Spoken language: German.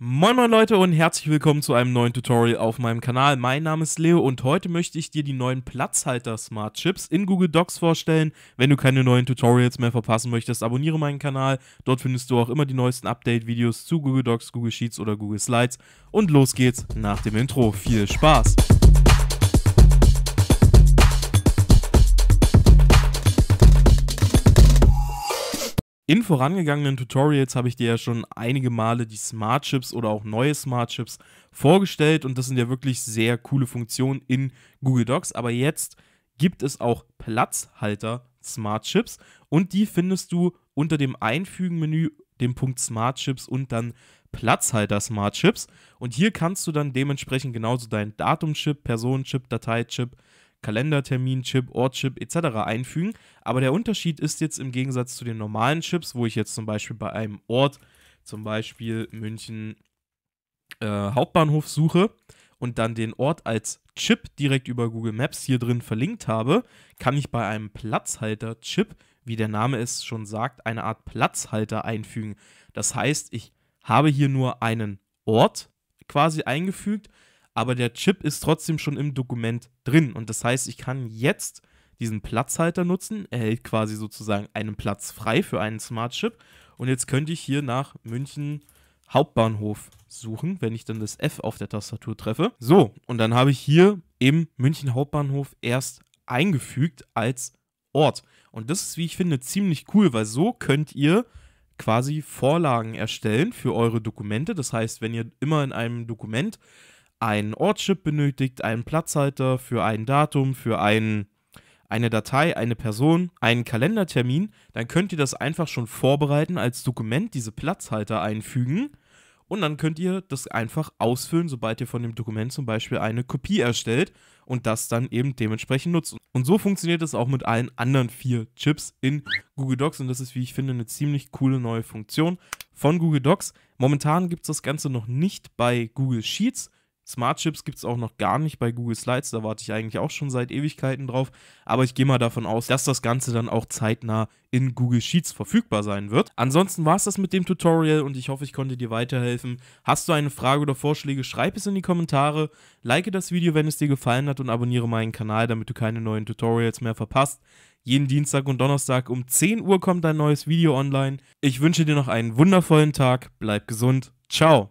Moin moin Leute und herzlich willkommen zu einem neuen Tutorial auf meinem Kanal. Mein Name ist Leo und heute möchte ich dir die neuen Platzhalter Smart Chips in Google Docs vorstellen. Wenn du keine neuen Tutorials mehr verpassen möchtest, abonniere meinen Kanal. Dort findest du auch immer die neuesten Update-Videos zu Google Docs, Google Sheets oder Google Slides. Und los geht's nach dem Intro. Viel Spaß! In vorangegangenen Tutorials habe ich dir ja schon einige Male die Smart Chips oder auch neue Smart Chips vorgestellt und das sind ja wirklich sehr coole Funktionen in Google Docs. Aber jetzt gibt es auch Platzhalter Smart Chips und die findest du unter dem Einfügen-Menü, dem Punkt Smart Chips und dann Platzhalter Smart Chips. Und hier kannst du dann dementsprechend genauso deinen Datumchip, Personenchip, Dateichip, Kalendertermin, Chip, Ortschip etc. einfügen. Aber der Unterschied ist jetzt im Gegensatz zu den normalen Chips, wo ich jetzt zum Beispiel bei einem Ort, zum Beispiel München äh, Hauptbahnhof suche und dann den Ort als Chip direkt über Google Maps hier drin verlinkt habe, kann ich bei einem Platzhalter-Chip, wie der Name es schon sagt, eine Art Platzhalter einfügen. Das heißt, ich habe hier nur einen Ort quasi eingefügt aber der Chip ist trotzdem schon im Dokument drin. Und das heißt, ich kann jetzt diesen Platzhalter nutzen. Er hält quasi sozusagen einen Platz frei für einen Smart Chip. Und jetzt könnte ich hier nach München Hauptbahnhof suchen, wenn ich dann das F auf der Tastatur treffe. So, und dann habe ich hier eben München Hauptbahnhof erst eingefügt als Ort. Und das ist, wie ich finde, ziemlich cool, weil so könnt ihr quasi Vorlagen erstellen für eure Dokumente. Das heißt, wenn ihr immer in einem Dokument ein Ortschip benötigt, einen Platzhalter für ein Datum, für einen, eine Datei, eine Person, einen Kalendertermin, dann könnt ihr das einfach schon vorbereiten als Dokument, diese Platzhalter einfügen und dann könnt ihr das einfach ausfüllen, sobald ihr von dem Dokument zum Beispiel eine Kopie erstellt und das dann eben dementsprechend nutzen. Und so funktioniert das auch mit allen anderen vier Chips in Google Docs und das ist, wie ich finde, eine ziemlich coole neue Funktion von Google Docs. Momentan gibt es das Ganze noch nicht bei Google Sheets, Smart Chips gibt es auch noch gar nicht bei Google Slides, da warte ich eigentlich auch schon seit Ewigkeiten drauf. Aber ich gehe mal davon aus, dass das Ganze dann auch zeitnah in Google Sheets verfügbar sein wird. Ansonsten war es das mit dem Tutorial und ich hoffe, ich konnte dir weiterhelfen. Hast du eine Frage oder Vorschläge, schreib es in die Kommentare. Like das Video, wenn es dir gefallen hat und abonniere meinen Kanal, damit du keine neuen Tutorials mehr verpasst. Jeden Dienstag und Donnerstag um 10 Uhr kommt ein neues Video online. Ich wünsche dir noch einen wundervollen Tag, bleib gesund, ciao.